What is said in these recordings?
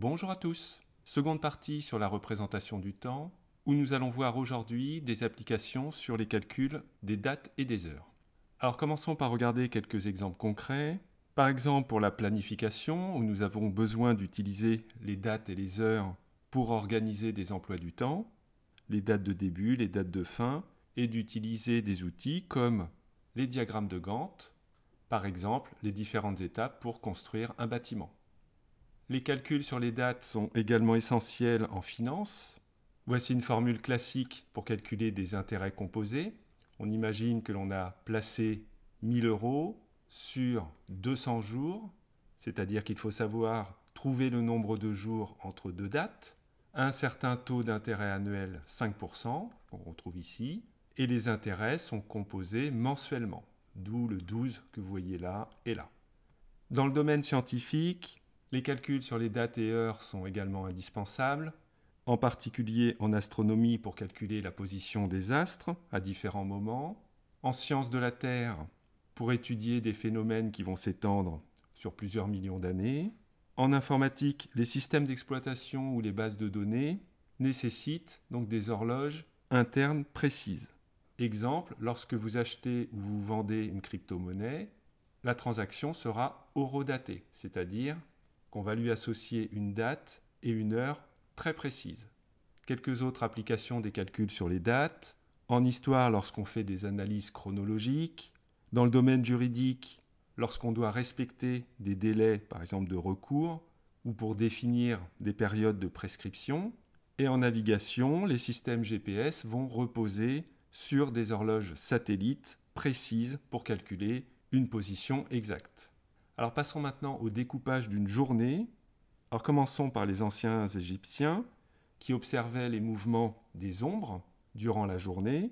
Bonjour à tous. Seconde partie sur la représentation du temps, où nous allons voir aujourd'hui des applications sur les calculs des dates et des heures. Alors commençons par regarder quelques exemples concrets. Par exemple pour la planification, où nous avons besoin d'utiliser les dates et les heures pour organiser des emplois du temps, les dates de début, les dates de fin, et d'utiliser des outils comme les diagrammes de Gantt, par exemple les différentes étapes pour construire un bâtiment. Les calculs sur les dates sont également essentiels en finance. Voici une formule classique pour calculer des intérêts composés. On imagine que l'on a placé 1000 euros sur 200 jours, c'est-à-dire qu'il faut savoir trouver le nombre de jours entre deux dates, un certain taux d'intérêt annuel 5%, qu'on retrouve ici, et les intérêts sont composés mensuellement, d'où le 12 que vous voyez là et là. Dans le domaine scientifique, les calculs sur les dates et heures sont également indispensables, en particulier en astronomie pour calculer la position des astres à différents moments, en sciences de la Terre pour étudier des phénomènes qui vont s'étendre sur plusieurs millions d'années, en informatique, les systèmes d'exploitation ou les bases de données nécessitent donc des horloges internes précises. Exemple, lorsque vous achetez ou vous vendez une crypto-monnaie, la transaction sera horodatée, c'est-à-dire qu'on va lui associer une date et une heure très précises. Quelques autres applications des calculs sur les dates, en histoire lorsqu'on fait des analyses chronologiques, dans le domaine juridique lorsqu'on doit respecter des délais, par exemple de recours, ou pour définir des périodes de prescription. Et en navigation, les systèmes GPS vont reposer sur des horloges satellites précises pour calculer une position exacte. Alors passons maintenant au découpage d'une journée. Alors commençons par les anciens Égyptiens qui observaient les mouvements des ombres durant la journée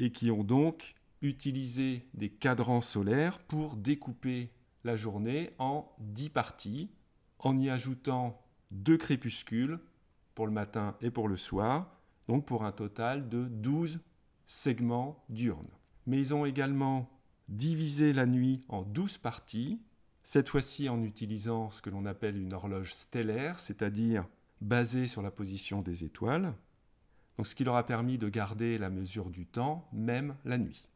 et qui ont donc utilisé des cadrans solaires pour découper la journée en dix parties en y ajoutant deux crépuscules pour le matin et pour le soir, donc pour un total de 12 segments diurnes. Mais ils ont également divisé la nuit en 12 parties cette fois-ci en utilisant ce que l'on appelle une horloge stellaire, c'est-à-dire basée sur la position des étoiles, donc ce qui leur a permis de garder la mesure du temps, même la nuit.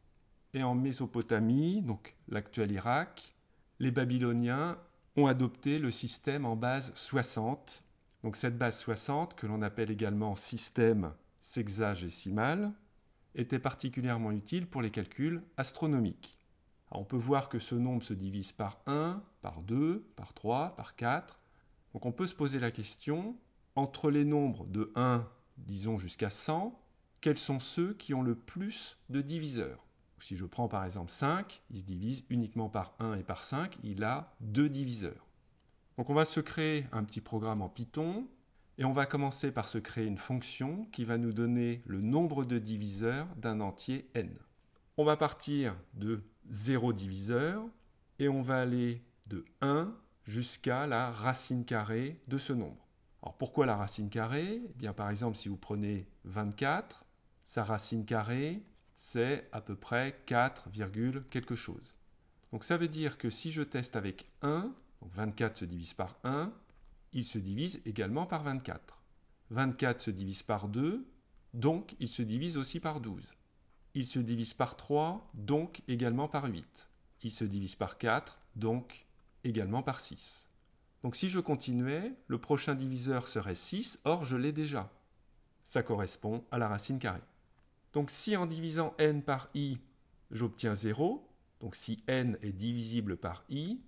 Et en Mésopotamie, donc l'actuel Irak, les Babyloniens ont adopté le système en base 60. Donc cette base 60, que l'on appelle également système sexagésimal, était particulièrement utile pour les calculs astronomiques on peut voir que ce nombre se divise par 1, par 2, par 3, par 4. Donc on peut se poser la question, entre les nombres de 1, disons jusqu'à 100, quels sont ceux qui ont le plus de diviseurs Si je prends par exemple 5, il se divise uniquement par 1 et par 5, il a 2 diviseurs. Donc on va se créer un petit programme en Python, et on va commencer par se créer une fonction qui va nous donner le nombre de diviseurs d'un entier n. On va partir de 0 diviseur, et on va aller de 1 jusqu'à la racine carrée de ce nombre. Alors pourquoi la racine carrée eh bien, Par exemple, si vous prenez 24, sa racine carrée, c'est à peu près 4, quelque chose. Donc ça veut dire que si je teste avec 1, donc 24 se divise par 1, il se divise également par 24. 24 se divise par 2, donc il se divise aussi par 12 il se divise par 3, donc également par 8. Il se divise par 4, donc également par 6. Donc si je continuais, le prochain diviseur serait 6, or je l'ai déjà. Ça correspond à la racine carrée. Donc si en divisant n par i, j'obtiens 0, donc si n est divisible par i,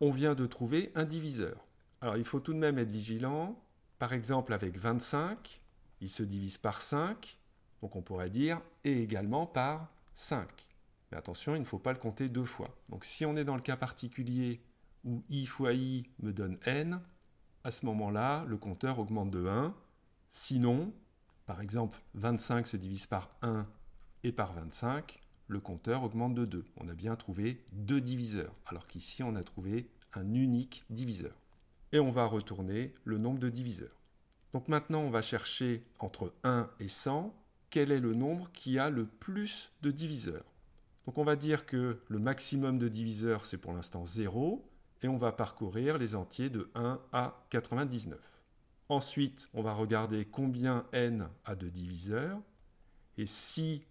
on vient de trouver un diviseur. Alors il faut tout de même être vigilant. Par exemple avec 25, il se divise par 5, donc on pourrait dire et également par 5. Mais attention, il ne faut pas le compter deux fois. Donc si on est dans le cas particulier où i fois i me donne n, à ce moment-là, le compteur augmente de 1. Sinon, par exemple, 25 se divise par 1 et par 25, le compteur augmente de 2. On a bien trouvé deux diviseurs, alors qu'ici on a trouvé un unique diviseur. Et on va retourner le nombre de diviseurs. Donc maintenant, on va chercher entre 1 et 100 quel est le nombre qui a le plus de diviseurs. Donc on va dire que le maximum de diviseurs, c'est pour l'instant 0, et on va parcourir les entiers de 1 à 99. Ensuite, on va regarder combien n a de diviseurs, et si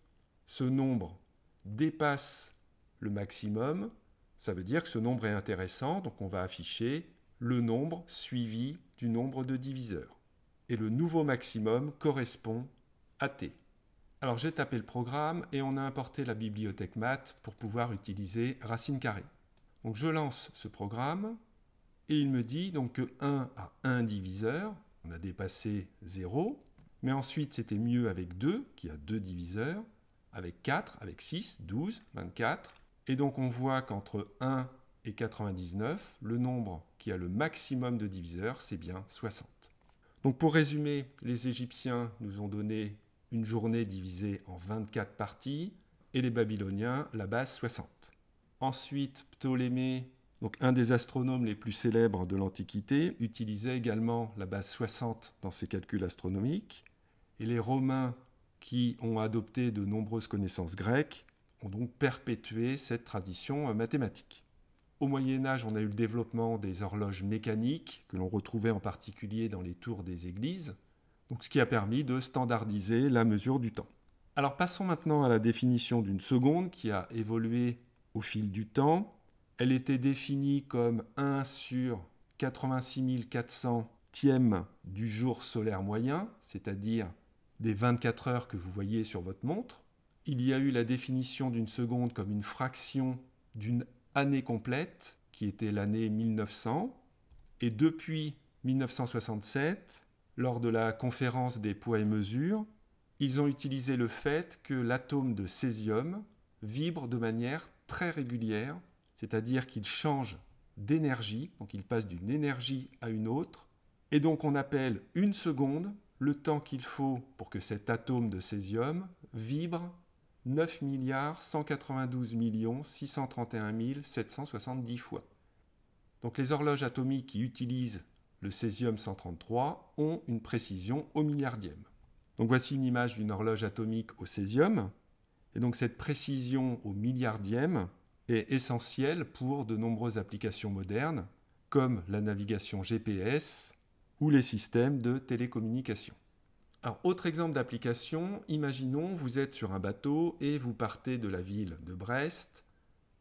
ce nombre dépasse le maximum, ça veut dire que ce nombre est intéressant, donc on va afficher le nombre suivi du nombre de diviseurs. Et le nouveau maximum correspond à t. Alors j'ai tapé le programme et on a importé la bibliothèque math pour pouvoir utiliser racine carrée. Donc je lance ce programme et il me dit donc que 1 a 1 diviseur, on a dépassé 0, mais ensuite c'était mieux avec 2 qui a 2 diviseurs, avec 4, avec 6, 12, 24. Et donc on voit qu'entre 1 et 99, le nombre qui a le maximum de diviseurs, c'est bien 60. Donc pour résumer, les Égyptiens nous ont donné une journée divisée en 24 parties, et les Babyloniens la base 60. Ensuite, Ptolémée, donc un des astronomes les plus célèbres de l'Antiquité, utilisait également la base 60 dans ses calculs astronomiques, et les Romains, qui ont adopté de nombreuses connaissances grecques, ont donc perpétué cette tradition mathématique. Au Moyen Âge, on a eu le développement des horloges mécaniques, que l'on retrouvait en particulier dans les tours des églises, ce qui a permis de standardiser la mesure du temps. Alors passons maintenant à la définition d'une seconde qui a évolué au fil du temps. Elle était définie comme 1 sur 86 400 du jour solaire moyen, c'est-à-dire des 24 heures que vous voyez sur votre montre. Il y a eu la définition d'une seconde comme une fraction d'une année complète, qui était l'année 1900. Et depuis 1967, lors de la conférence des poids et mesures, ils ont utilisé le fait que l'atome de césium vibre de manière très régulière, c'est-à-dire qu'il change d'énergie, donc il passe d'une énergie à une autre, et donc on appelle une seconde le temps qu'il faut pour que cet atome de césium vibre 9 192 631 770 fois. Donc les horloges atomiques qui utilisent le césium-133, ont une précision au milliardième. Donc voici une image d'une horloge atomique au césium. Et donc cette précision au milliardième est essentielle pour de nombreuses applications modernes, comme la navigation GPS ou les systèmes de télécommunication. autre exemple d'application, imaginons vous êtes sur un bateau et vous partez de la ville de Brest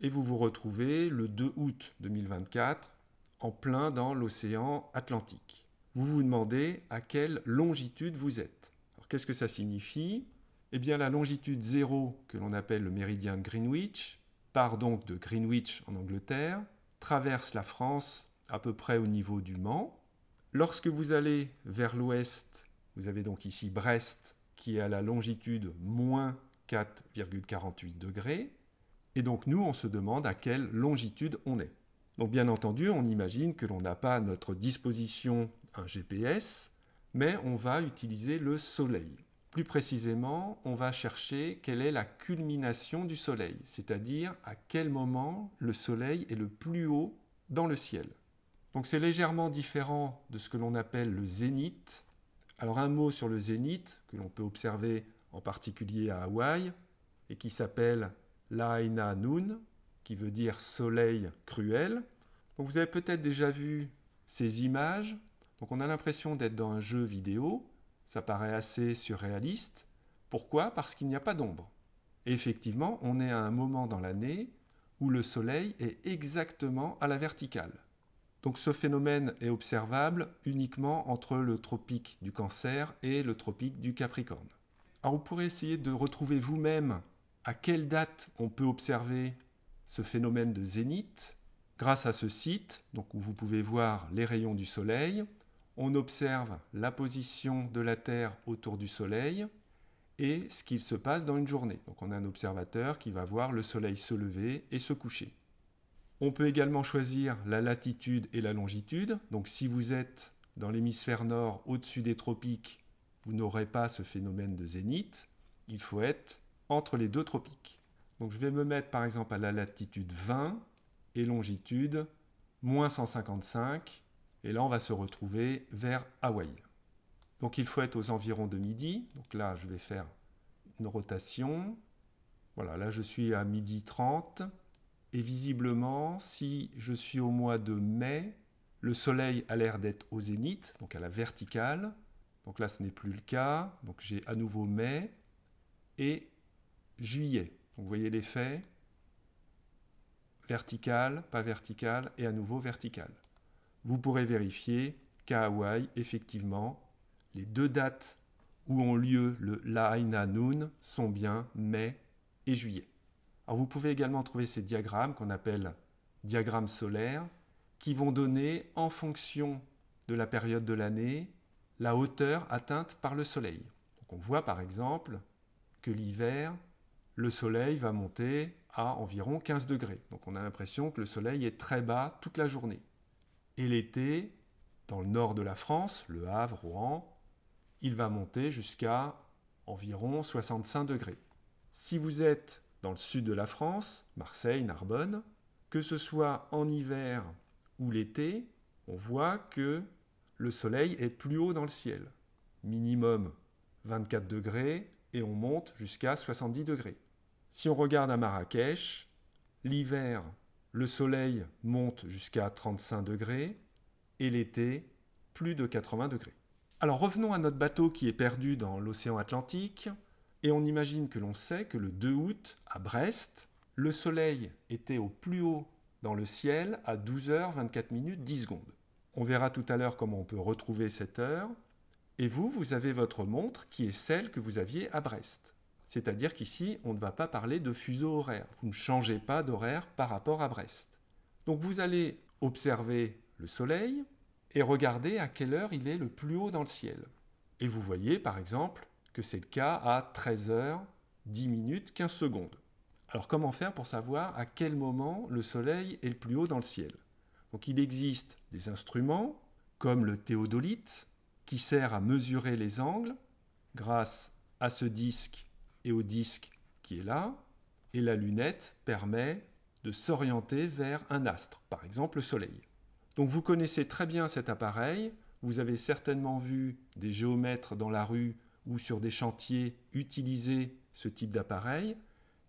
et vous vous retrouvez le 2 août 2024 en plein dans l'océan Atlantique. Vous vous demandez à quelle longitude vous êtes. qu'est-ce que ça signifie Eh bien la longitude 0 que l'on appelle le méridien de Greenwich part donc de Greenwich en Angleterre, traverse la France à peu près au niveau du Mans. Lorsque vous allez vers l'ouest, vous avez donc ici Brest qui est à la longitude moins 4,48 degrés. Et donc nous, on se demande à quelle longitude on est. Donc bien entendu, on imagine que l'on n'a pas à notre disposition un GPS, mais on va utiliser le soleil. Plus précisément, on va chercher quelle est la culmination du soleil, c'est-à-dire à quel moment le soleil est le plus haut dans le ciel. Donc c'est légèrement différent de ce que l'on appelle le zénith. Alors un mot sur le zénith que l'on peut observer en particulier à Hawaï et qui s'appelle Lahaina Nun, qui veut dire soleil cruel. Donc vous avez peut-être déjà vu ces images. Donc on a l'impression d'être dans un jeu vidéo. Ça paraît assez surréaliste. Pourquoi Parce qu'il n'y a pas d'ombre. effectivement, on est à un moment dans l'année où le soleil est exactement à la verticale. Donc ce phénomène est observable uniquement entre le tropique du cancer et le tropique du capricorne. Alors vous pourrez essayer de retrouver vous-même à quelle date on peut observer ce phénomène de zénith. Grâce à ce site, donc où vous pouvez voir les rayons du Soleil, on observe la position de la Terre autour du Soleil et ce qu'il se passe dans une journée. Donc on a un observateur qui va voir le Soleil se lever et se coucher. On peut également choisir la latitude et la longitude. Donc si vous êtes dans l'hémisphère nord au-dessus des tropiques, vous n'aurez pas ce phénomène de zénith. Il faut être entre les deux tropiques. Donc je vais me mettre par exemple à la latitude 20 et longitude moins 155. Et là, on va se retrouver vers Hawaï. Donc il faut être aux environs de midi. Donc là, je vais faire une rotation. Voilà, là je suis à midi 30. Et visiblement, si je suis au mois de mai, le soleil a l'air d'être au zénith, donc à la verticale. Donc là, ce n'est plus le cas. Donc j'ai à nouveau mai et juillet vous voyez l'effet vertical, pas vertical, et à nouveau vertical. Vous pourrez vérifier qu'à Hawaï, effectivement, les deux dates où ont lieu le Lahaina Noon sont bien mai et juillet. vous pouvez également trouver ces diagrammes qu'on appelle diagrammes solaires qui vont donner en fonction de la période de l'année la hauteur atteinte par le soleil. on voit par exemple que l'hiver, le soleil va monter à environ 15 degrés. Donc on a l'impression que le soleil est très bas toute la journée. Et l'été, dans le nord de la France, le Havre, Rouen, il va monter jusqu'à environ 65 degrés. Si vous êtes dans le sud de la France, Marseille, Narbonne, que ce soit en hiver ou l'été, on voit que le soleil est plus haut dans le ciel. Minimum 24 degrés et on monte jusqu'à 70 degrés. Si on regarde à Marrakech, l'hiver, le soleil monte jusqu'à 35 degrés et l'été, plus de 80 degrés. Alors revenons à notre bateau qui est perdu dans l'océan Atlantique et on imagine que l'on sait que le 2 août, à Brest, le soleil était au plus haut dans le ciel à 12h24 minutes 10 secondes. On verra tout à l'heure comment on peut retrouver cette heure. Et vous, vous avez votre montre qui est celle que vous aviez à Brest. C'est-à-dire qu'ici, on ne va pas parler de fuseau horaire. Vous ne changez pas d'horaire par rapport à Brest. Donc vous allez observer le soleil et regarder à quelle heure il est le plus haut dans le ciel. Et vous voyez par exemple que c'est le cas à 13h 10 minutes 15 secondes. Alors comment faire pour savoir à quel moment le soleil est le plus haut dans le ciel Donc il existe des instruments comme le théodolite qui sert à mesurer les angles grâce à ce disque et au disque qui est là, et la lunette permet de s'orienter vers un astre, par exemple le Soleil. Donc vous connaissez très bien cet appareil, vous avez certainement vu des géomètres dans la rue ou sur des chantiers utiliser ce type d'appareil,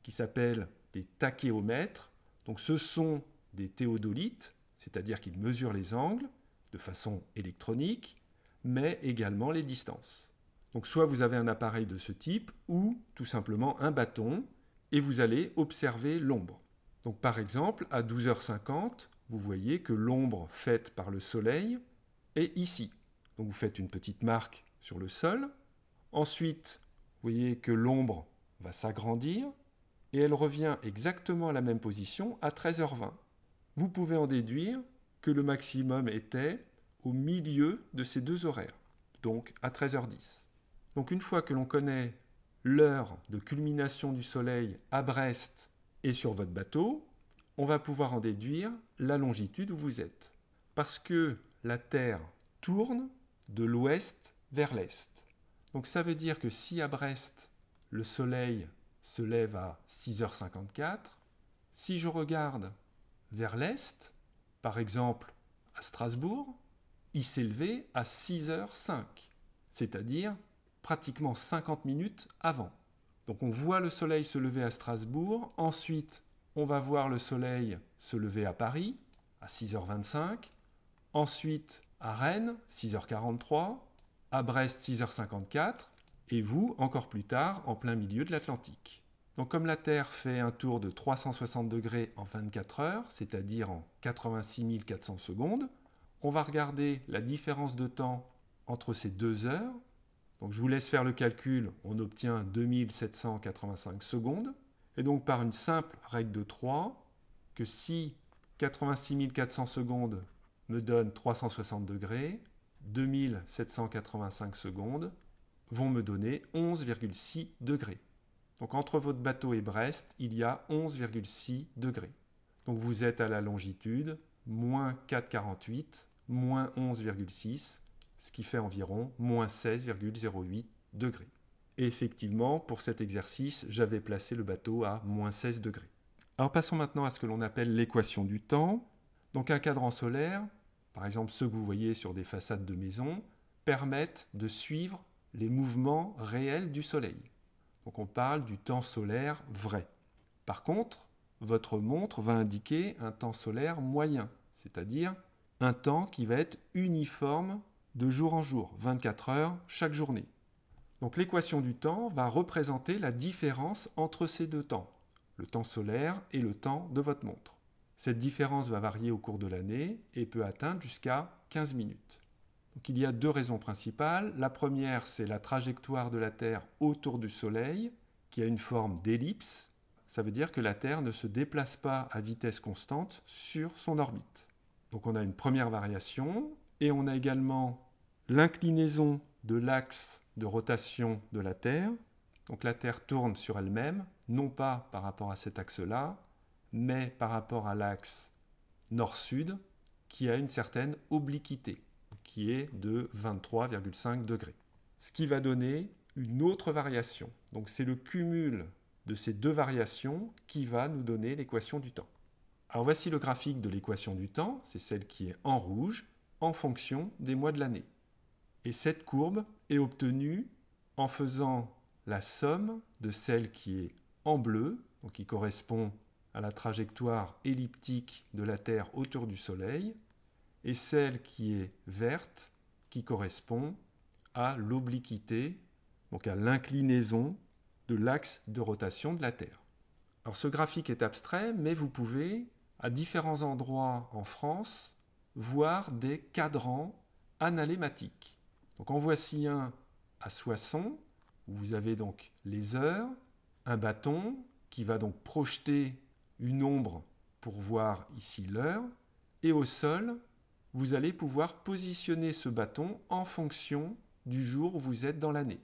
qui s'appelle des tachéomètres. Donc ce sont des théodolites, c'est-à-dire qu'ils mesurent les angles de façon électronique, mais également les distances. Donc soit vous avez un appareil de ce type ou tout simplement un bâton et vous allez observer l'ombre. Donc par exemple, à 12h50, vous voyez que l'ombre faite par le soleil est ici. Donc vous faites une petite marque sur le sol. Ensuite, vous voyez que l'ombre va s'agrandir et elle revient exactement à la même position à 13h20. Vous pouvez en déduire que le maximum était au milieu de ces deux horaires, donc à 13h10. Donc une fois que l'on connaît l'heure de culmination du Soleil à Brest et sur votre bateau, on va pouvoir en déduire la longitude où vous êtes. Parce que la Terre tourne de l'ouest vers l'est. Donc ça veut dire que si à Brest, le Soleil se lève à 6h54, si je regarde vers l'est, par exemple à Strasbourg, il s'est levé à 6h05, c'est-à-dire pratiquement 50 minutes avant. Donc on voit le soleil se lever à Strasbourg, ensuite on va voir le soleil se lever à Paris à 6h25, ensuite à Rennes 6h43, à Brest 6h54, et vous encore plus tard en plein milieu de l'Atlantique. Donc comme la Terre fait un tour de 360 degrés en 24 heures, c'est-à-dire en 86 400 secondes, on va regarder la différence de temps entre ces deux heures donc je vous laisse faire le calcul, on obtient 2785 secondes. Et donc par une simple règle de 3, que si 86 400 secondes me donnent 360 degrés, 2785 secondes vont me donner 11,6 degrés. Donc entre votre bateau et Brest, il y a 11,6 degrés. Donc vous êtes à la longitude, moins 4,48, moins 11,6, ce qui fait environ moins 16,08 degrés. Et effectivement, pour cet exercice, j'avais placé le bateau à moins 16 degrés. Alors passons maintenant à ce que l'on appelle l'équation du temps. Donc un cadran solaire, par exemple ceux que vous voyez sur des façades de maison, permettent de suivre les mouvements réels du Soleil. Donc on parle du temps solaire vrai. Par contre, votre montre va indiquer un temps solaire moyen, c'est-à-dire un temps qui va être uniforme de jour en jour, 24 heures chaque journée. Donc l'équation du temps va représenter la différence entre ces deux temps, le temps solaire et le temps de votre montre. Cette différence va varier au cours de l'année et peut atteindre jusqu'à 15 minutes. Donc il y a deux raisons principales. La première, c'est la trajectoire de la Terre autour du Soleil, qui a une forme d'ellipse. Ça veut dire que la Terre ne se déplace pas à vitesse constante sur son orbite. Donc on a une première variation, et on a également l'inclinaison de l'axe de rotation de la Terre. Donc la Terre tourne sur elle-même, non pas par rapport à cet axe-là, mais par rapport à l'axe nord-sud qui a une certaine obliquité, qui est de 23,5 degrés. Ce qui va donner une autre variation. Donc c'est le cumul de ces deux variations qui va nous donner l'équation du temps. Alors voici le graphique de l'équation du temps, c'est celle qui est en rouge en fonction des mois de l'année. Et cette courbe est obtenue en faisant la somme de celle qui est en bleu, qui correspond à la trajectoire elliptique de la Terre autour du Soleil, et celle qui est verte, qui correspond à l'obliquité, donc à l'inclinaison de l'axe de rotation de la Terre. Alors ce graphique est abstrait, mais vous pouvez, à différents endroits en France, voir des cadrans analématiques. Donc en voici un à Soissons, où vous avez donc les heures, un bâton qui va donc projeter une ombre pour voir ici l'heure, et au sol, vous allez pouvoir positionner ce bâton en fonction du jour où vous êtes dans l'année.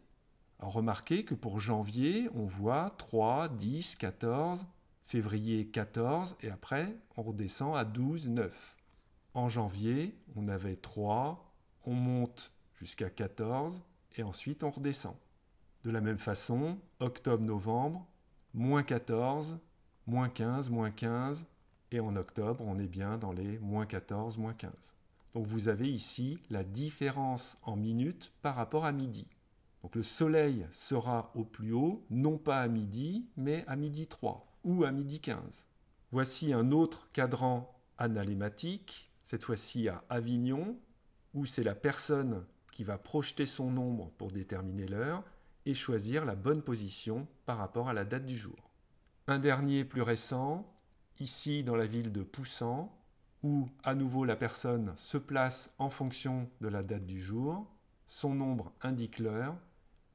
Remarquez que pour janvier, on voit 3, 10, 14, février 14, et après, on redescend à 12, 9. En janvier, on avait 3, on monte jusqu'à 14 et ensuite on redescend. De la même façon, octobre-novembre, moins 14, moins 15, moins 15, et en octobre on est bien dans les moins 14, moins 15. Donc vous avez ici la différence en minutes par rapport à midi. Donc le soleil sera au plus haut, non pas à midi, mais à midi 3 ou à midi 15. Voici un autre cadran analématique, cette fois-ci à Avignon, où c'est la personne qui va projeter son nombre pour déterminer l'heure et choisir la bonne position par rapport à la date du jour. Un dernier plus récent, ici dans la ville de Poussan, où à nouveau la personne se place en fonction de la date du jour, son nombre indique l'heure,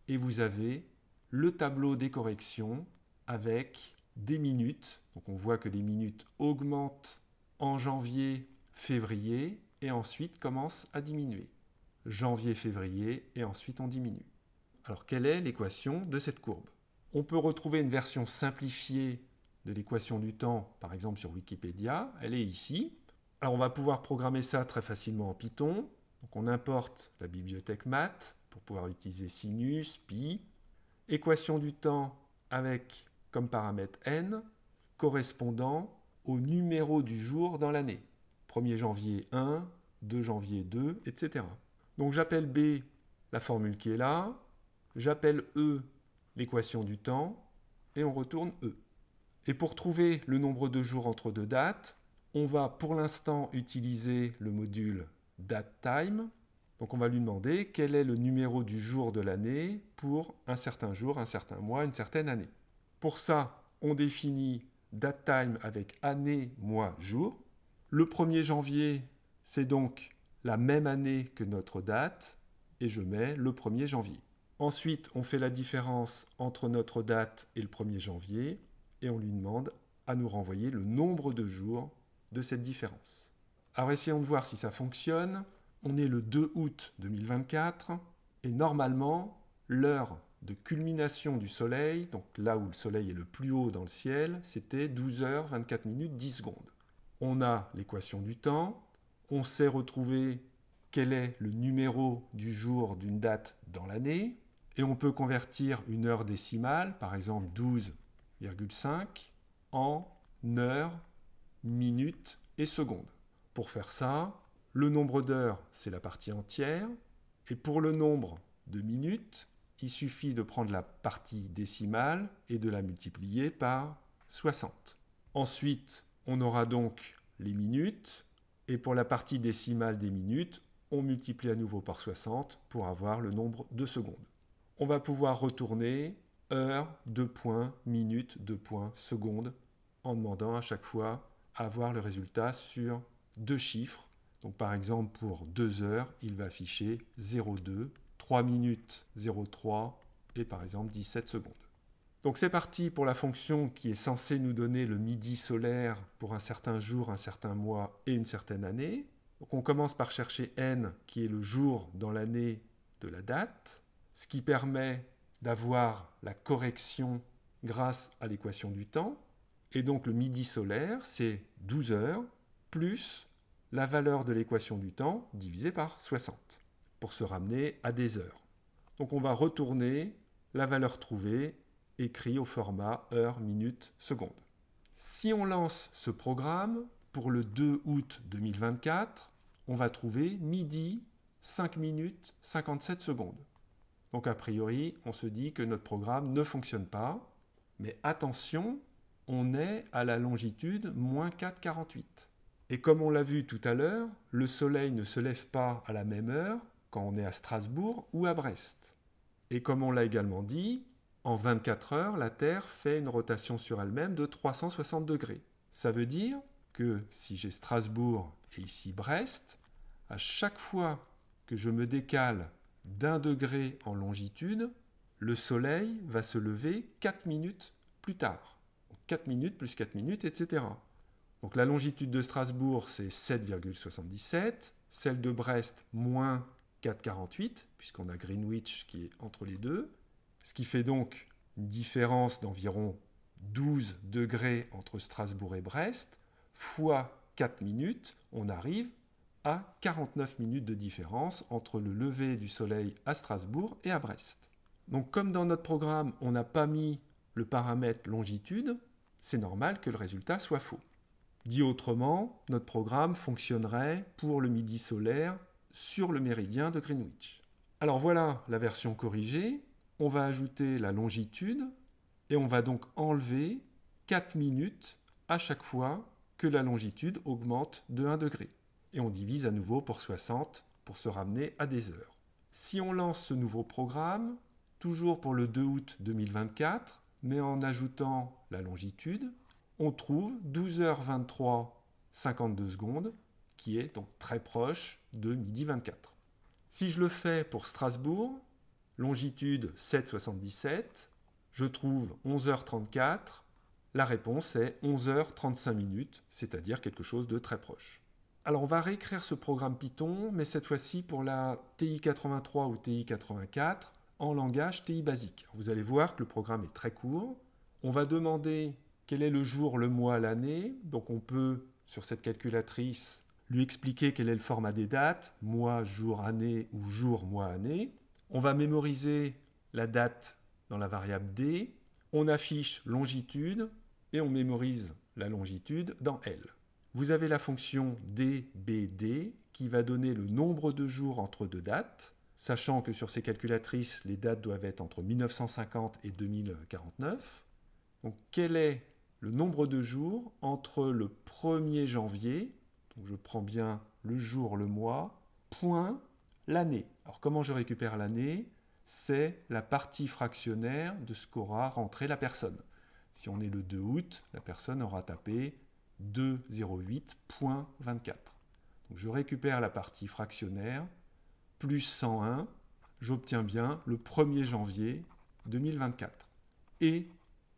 et vous avez le tableau des corrections avec des minutes. Donc on voit que les minutes augmentent en janvier, février, et ensuite commencent à diminuer janvier-février, et ensuite on diminue. Alors quelle est l'équation de cette courbe On peut retrouver une version simplifiée de l'équation du temps, par exemple sur Wikipédia, elle est ici. Alors on va pouvoir programmer ça très facilement en Python. Donc on importe la bibliothèque math pour pouvoir utiliser sinus, pi, équation du temps avec comme paramètre n correspondant au numéro du jour dans l'année. 1er janvier 1, 2 janvier 2, etc. Donc j'appelle B la formule qui est là, j'appelle E l'équation du temps, et on retourne E. Et pour trouver le nombre de jours entre deux dates, on va pour l'instant utiliser le module DateTime. Donc on va lui demander quel est le numéro du jour de l'année pour un certain jour, un certain mois, une certaine année. Pour ça, on définit DateTime avec année, mois, jour. Le 1er janvier, c'est donc la même année que notre date et je mets le 1er janvier. Ensuite, on fait la différence entre notre date et le 1er janvier et on lui demande à nous renvoyer le nombre de jours de cette différence. Alors essayons de voir si ça fonctionne. On est le 2 août 2024 et normalement, l'heure de culmination du soleil, donc là où le soleil est le plus haut dans le ciel, c'était 12 h 24 minutes 10 secondes. On a l'équation du temps, on sait retrouver quel est le numéro du jour d'une date dans l'année, et on peut convertir une heure décimale, par exemple 12,5, en heures, minutes et secondes. Pour faire ça, le nombre d'heures, c'est la partie entière, et pour le nombre de minutes, il suffit de prendre la partie décimale et de la multiplier par 60. Ensuite, on aura donc les minutes, et pour la partie décimale des minutes, on multiplie à nouveau par 60 pour avoir le nombre de secondes. On va pouvoir retourner heure, deux points, minutes deux points, secondes en demandant à chaque fois avoir le résultat sur deux chiffres. Donc par exemple pour deux heures, il va afficher 02, 3 minutes 03 et par exemple 17 secondes. Donc c'est parti pour la fonction qui est censée nous donner le midi solaire pour un certain jour, un certain mois et une certaine année. Donc on commence par chercher n qui est le jour dans l'année de la date, ce qui permet d'avoir la correction grâce à l'équation du temps. Et donc le midi solaire, c'est 12 heures plus la valeur de l'équation du temps divisée par 60 pour se ramener à des heures. Donc on va retourner la valeur trouvée écrit au format heure, minute, seconde. Si on lance ce programme pour le 2 août 2024, on va trouver midi 5 minutes 57 secondes. Donc a priori, on se dit que notre programme ne fonctionne pas, mais attention, on est à la longitude moins 4,48. Et comme on l'a vu tout à l'heure, le soleil ne se lève pas à la même heure quand on est à Strasbourg ou à Brest. Et comme on l'a également dit, en 24 heures, la Terre fait une rotation sur elle-même de 360 degrés. Ça veut dire que si j'ai Strasbourg et ici Brest, à chaque fois que je me décale d'un degré en longitude, le Soleil va se lever 4 minutes plus tard. 4 minutes plus 4 minutes, etc. Donc la longitude de Strasbourg, c'est 7,77, celle de Brest, moins 4,48, puisqu'on a Greenwich qui est entre les deux, ce qui fait donc une différence d'environ 12 degrés entre Strasbourg et Brest, fois 4 minutes, on arrive à 49 minutes de différence entre le lever du soleil à Strasbourg et à Brest. Donc comme dans notre programme, on n'a pas mis le paramètre longitude, c'est normal que le résultat soit faux. Dit autrement, notre programme fonctionnerait pour le midi solaire sur le méridien de Greenwich. Alors voilà la version corrigée on va ajouter la longitude et on va donc enlever 4 minutes à chaque fois que la longitude augmente de 1 degré. Et on divise à nouveau pour 60 pour se ramener à des heures. Si on lance ce nouveau programme, toujours pour le 2 août 2024, mais en ajoutant la longitude, on trouve 12h23 52 secondes, qui est donc très proche de midi 24. Si je le fais pour Strasbourg, longitude 7,77, je trouve 11h34, la réponse est 11h35 minutes, c'est-à-dire quelque chose de très proche. Alors on va réécrire ce programme Python, mais cette fois-ci pour la TI83 ou TI84 en langage TI basique. Vous allez voir que le programme est très court. On va demander quel est le jour, le mois, l'année. Donc on peut, sur cette calculatrice, lui expliquer quel est le format des dates, mois, jour, année ou jour, mois, année. On va mémoriser la date dans la variable D, on affiche longitude et on mémorise la longitude dans L. Vous avez la fonction DBD qui va donner le nombre de jours entre deux dates, sachant que sur ces calculatrices, les dates doivent être entre 1950 et 2049. Donc quel est le nombre de jours entre le 1er janvier, donc je prends bien le jour, le mois, point l'année. Alors comment je récupère l'année C'est la partie fractionnaire de ce qu'aura rentré la personne. Si on est le 2 août, la personne aura tapé 208.24. je récupère la partie fractionnaire, plus 101, j'obtiens bien le 1er janvier 2024. Et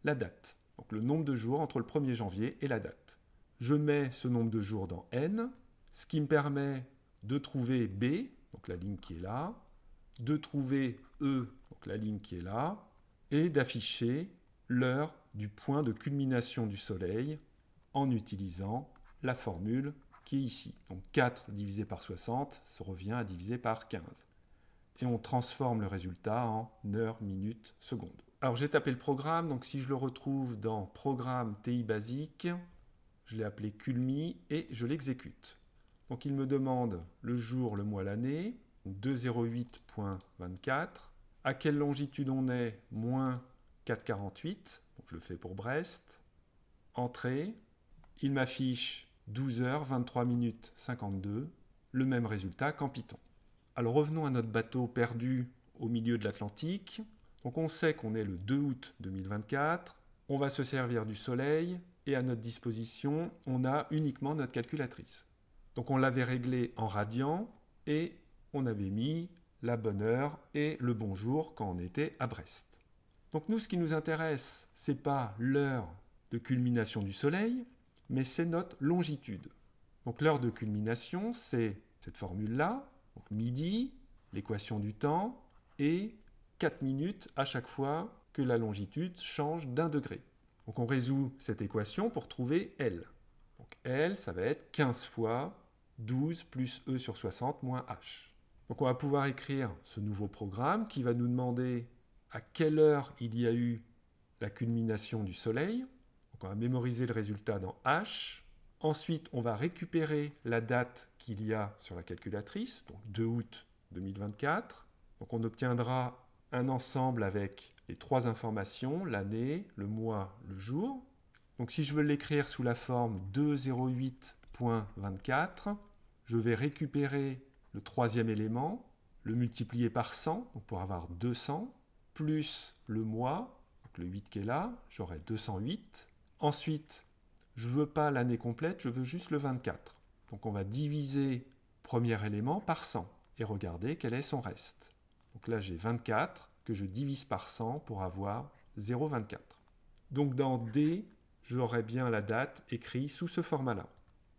la date, donc le nombre de jours entre le 1er janvier et la date. Je mets ce nombre de jours dans n, ce qui me permet de trouver b, donc la ligne qui est là, de trouver E, donc la ligne qui est là, et d'afficher l'heure du point de culmination du Soleil en utilisant la formule qui est ici. Donc 4 divisé par 60, se revient à diviser par 15. Et on transforme le résultat en heures, minutes, secondes. Alors j'ai tapé le programme, donc si je le retrouve dans Programme TI basique, je l'ai appelé Culmi et je l'exécute. Donc il me demande le jour, le mois, l'année, 208.24, à quelle longitude on est, moins 448, je le fais pour Brest, entrée, il m'affiche 12h 23 minutes 52, le même résultat qu'en Python. Alors revenons à notre bateau perdu au milieu de l'Atlantique. Donc on sait qu'on est le 2 août 2024, on va se servir du soleil et à notre disposition, on a uniquement notre calculatrice. Donc on l'avait réglé en radiant et on avait mis la bonne heure et le bonjour quand on était à Brest. Donc nous, ce qui nous intéresse, c'est pas l'heure de culmination du soleil, mais c'est notre longitude. Donc l'heure de culmination, c'est cette formule-là, midi, l'équation du temps, et 4 minutes à chaque fois que la longitude change d'un degré. Donc on résout cette équation pour trouver L. Donc L, ça va être 15 fois 12 plus E sur 60 moins H. Donc on va pouvoir écrire ce nouveau programme qui va nous demander à quelle heure il y a eu la culmination du Soleil. on va mémoriser le résultat dans H. Ensuite, on va récupérer la date qu'il y a sur la calculatrice, donc 2 août 2024. Donc on obtiendra un ensemble avec les trois informations, l'année, le mois, le jour. Donc si je veux l'écrire sous la forme 208.24, je vais récupérer le troisième élément, le multiplier par 100, donc pour avoir 200, plus le mois, le 8 qui est là, j'aurai 208. Ensuite, je ne veux pas l'année complète, je veux juste le 24. Donc on va diviser premier élément par 100 et regarder quel est son reste. Donc là j'ai 24 que je divise par 100 pour avoir 0,24. Donc dans D, j'aurai bien la date écrite sous ce format-là.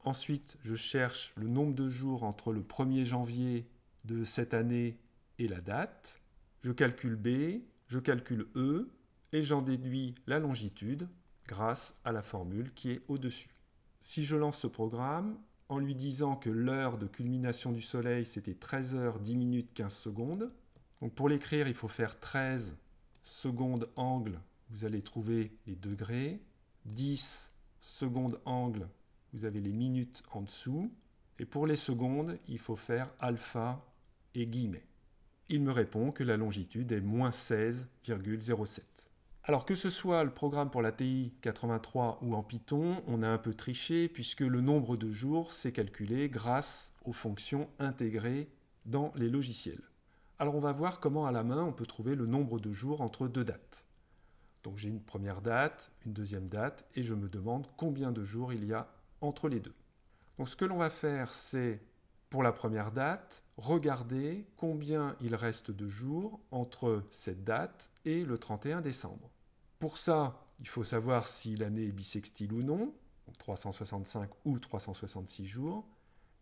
Ensuite, je cherche le nombre de jours entre le 1er janvier de cette année et la date. Je calcule B, je calcule E et j'en déduis la longitude grâce à la formule qui est au-dessus. Si je lance ce programme, en lui disant que l'heure de culmination du soleil c'était 13 h 10 minutes 15 secondes. Donc pour l'écrire, il faut faire 13 secondes angle, vous allez trouver les degrés. 10 secondes angle, vous avez les minutes en dessous. Et pour les secondes, il faut faire alpha et guillemets. Il me répond que la longitude est moins 16,07. Alors que ce soit le programme pour la TI 83 ou en Python, on a un peu triché puisque le nombre de jours s'est calculé grâce aux fonctions intégrées dans les logiciels. Alors on va voir comment à la main on peut trouver le nombre de jours entre deux dates. Donc j'ai une première date, une deuxième date et je me demande combien de jours il y a entre les deux. Donc ce que l'on va faire, c'est pour la première date, regarder combien il reste de jours entre cette date et le 31 décembre. Pour ça, il faut savoir si l'année est bissextile ou non, 365 ou 366 jours,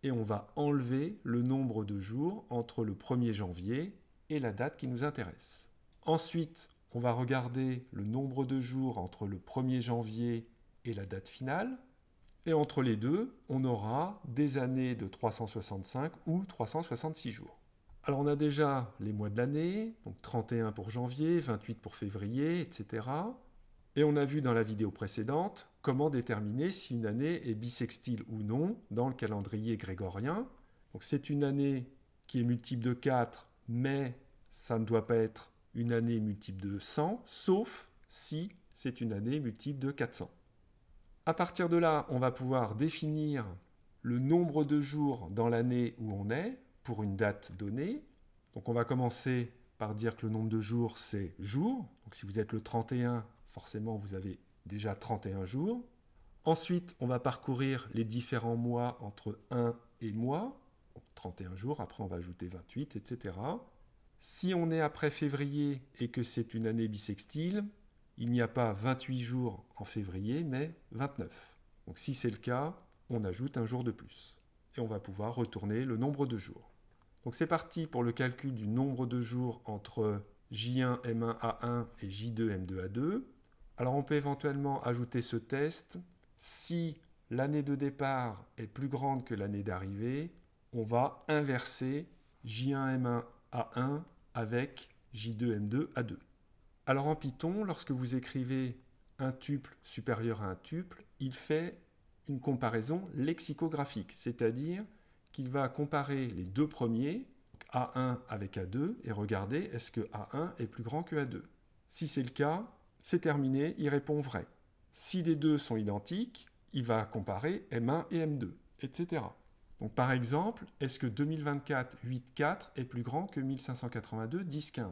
et on va enlever le nombre de jours entre le 1er janvier et la date qui nous intéresse. Ensuite, on va regarder le nombre de jours entre le 1er janvier et la date finale, et entre les deux, on aura des années de 365 ou 366 jours. Alors on a déjà les mois de l'année, donc 31 pour janvier, 28 pour février, etc. Et on a vu dans la vidéo précédente comment déterminer si une année est bisextile ou non dans le calendrier grégorien. Donc c'est une année qui est multiple de 4, mais ça ne doit pas être une année multiple de 100, sauf si c'est une année multiple de 400. À partir de là, on va pouvoir définir le nombre de jours dans l'année où on est pour une date donnée. Donc on va commencer par dire que le nombre de jours, c'est jours. Donc si vous êtes le 31, forcément, vous avez déjà 31 jours. Ensuite, on va parcourir les différents mois entre 1 et mois. 31 jours, après on va ajouter 28, etc. Si on est après février et que c'est une année bissextile, il n'y a pas 28 jours en février, mais 29. Donc si c'est le cas, on ajoute un jour de plus. Et on va pouvoir retourner le nombre de jours. Donc c'est parti pour le calcul du nombre de jours entre J1, M1, A1 et J2, M2, A2. Alors on peut éventuellement ajouter ce test. Si l'année de départ est plus grande que l'année d'arrivée, on va inverser J1, M1, A1 avec J2, M2, A2. Alors en Python, lorsque vous écrivez un tuple supérieur à un tuple, il fait une comparaison lexicographique, c'est-à-dire qu'il va comparer les deux premiers, A1 avec A2, et regarder est-ce que A1 est plus grand que A2. Si c'est le cas, c'est terminé, il répond vrai. Si les deux sont identiques, il va comparer M1 et M2, etc. Donc par exemple, est-ce que 2024 8.4 est plus grand que 1582 10.15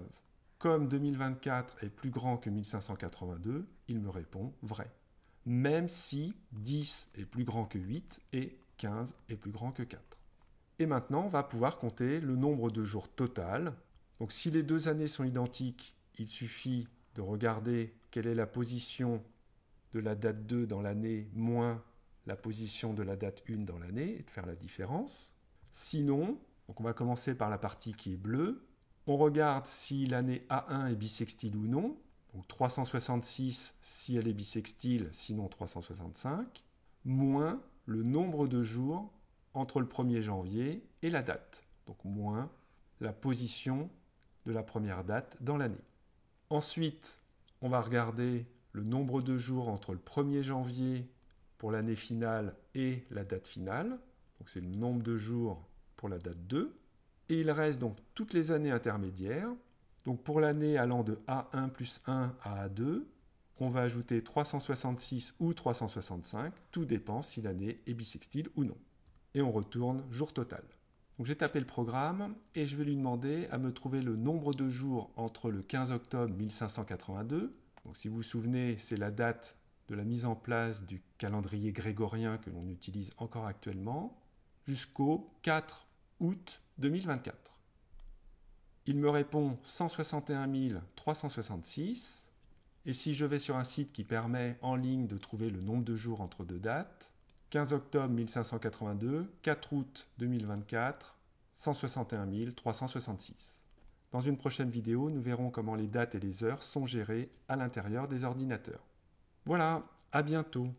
comme 2024 est plus grand que 1582, il me répond vrai. Même si 10 est plus grand que 8 et 15 est plus grand que 4. Et maintenant, on va pouvoir compter le nombre de jours total. Donc si les deux années sont identiques, il suffit de regarder quelle est la position de la date 2 dans l'année moins la position de la date 1 dans l'année et de faire la différence. Sinon, on va commencer par la partie qui est bleue. On regarde si l'année A1 est bisextile ou non. Donc 366 si elle est bisextile, sinon 365, moins le nombre de jours entre le 1er janvier et la date. Donc moins la position de la première date dans l'année. Ensuite, on va regarder le nombre de jours entre le 1er janvier pour l'année finale et la date finale. Donc c'est le nombre de jours pour la date 2. Et il reste donc toutes les années intermédiaires. Donc pour l'année allant de A1 plus 1 à A2, on va ajouter 366 ou 365. Tout dépend si l'année est bisextile ou non. Et on retourne jour total. Donc j'ai tapé le programme et je vais lui demander à me trouver le nombre de jours entre le 15 octobre 1582. Donc si vous vous souvenez, c'est la date de la mise en place du calendrier grégorien que l'on utilise encore actuellement, jusqu'au 4 août 2024. Il me répond 161 366. Et si je vais sur un site qui permet en ligne de trouver le nombre de jours entre deux dates, 15 octobre 1582, 4 août 2024, 161 366. Dans une prochaine vidéo, nous verrons comment les dates et les heures sont gérées à l'intérieur des ordinateurs. Voilà, à bientôt